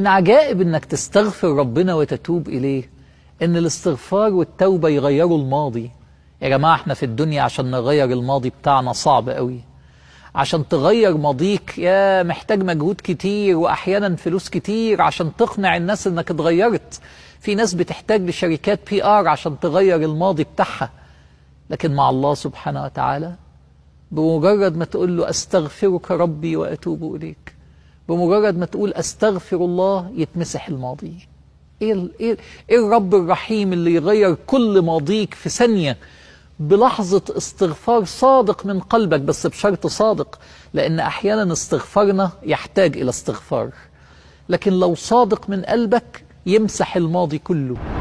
من عجائب انك تستغفر ربنا وتتوب اليه ان الاستغفار والتوبة يغيروا الماضي يا جماعة احنا في الدنيا عشان نغير الماضي بتاعنا صعب قوي عشان تغير ماضيك يا محتاج مجهود كتير واحيانا فلوس كتير عشان تقنع الناس انك اتغيرت في ناس بتحتاج لشركات بي ار عشان تغير الماضي بتاعها لكن مع الله سبحانه وتعالى بمجرد ما تقول له استغفرك ربي واتوب اليك بمجرد ما تقول استغفر الله يتمسح الماضي ايه ايه ايه الرب الرحيم اللي يغير كل ماضيك في ثانيه بلحظه استغفار صادق من قلبك بس بشرط صادق لان احيانا استغفارنا يحتاج الى استغفار لكن لو صادق من قلبك يمسح الماضي كله